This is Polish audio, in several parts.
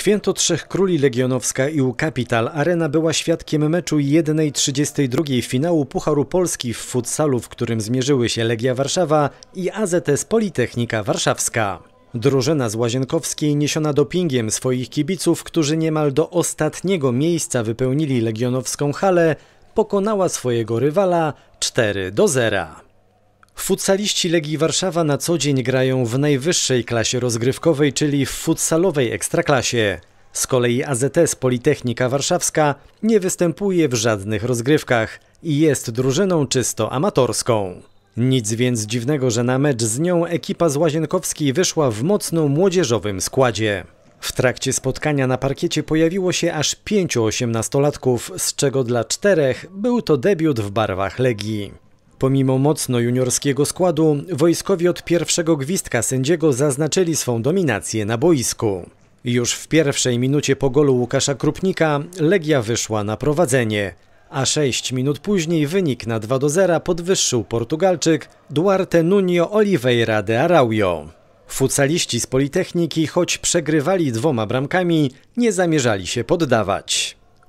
Święto Trzech Króli Legionowska i Kapital Arena była świadkiem meczu 1.32 finału Pucharu Polski w futsalu, w którym zmierzyły się Legia Warszawa i AZS Politechnika Warszawska. Drużyna z Łazienkowskiej niesiona dopingiem swoich kibiców, którzy niemal do ostatniego miejsca wypełnili legionowską halę, pokonała swojego rywala 4 do 0. Futsaliści Legii Warszawa na co dzień grają w najwyższej klasie rozgrywkowej, czyli w futsalowej ekstraklasie. Z kolei AZS Politechnika Warszawska nie występuje w żadnych rozgrywkach i jest drużyną czysto amatorską. Nic więc dziwnego, że na mecz z nią ekipa z Łazienkowskiej wyszła w mocno młodzieżowym składzie. W trakcie spotkania na parkiecie pojawiło się aż pięciu osiemnastolatków, z czego dla czterech był to debiut w barwach Legii. Pomimo mocno juniorskiego składu, wojskowi od pierwszego gwizdka sędziego zaznaczyli swą dominację na boisku. Już w pierwszej minucie po golu Łukasza Krupnika Legia wyszła na prowadzenie, a sześć minut później wynik na 2 do 0 podwyższył Portugalczyk Duarte Nuno Oliveira de Araújo. Futsaliści z Politechniki, choć przegrywali dwoma bramkami, nie zamierzali się poddawać.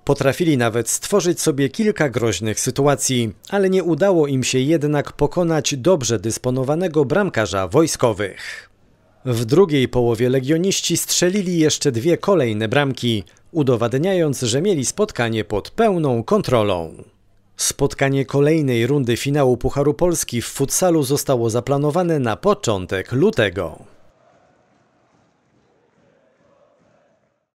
Potrafili nawet stworzyć sobie kilka groźnych sytuacji, ale nie udało im się jednak pokonać dobrze dysponowanego bramkarza wojskowych. W drugiej połowie legioniści strzelili jeszcze dwie kolejne bramki, udowadniając, że mieli spotkanie pod pełną kontrolą. Spotkanie kolejnej rundy finału Pucharu Polski w futsalu zostało zaplanowane na początek lutego.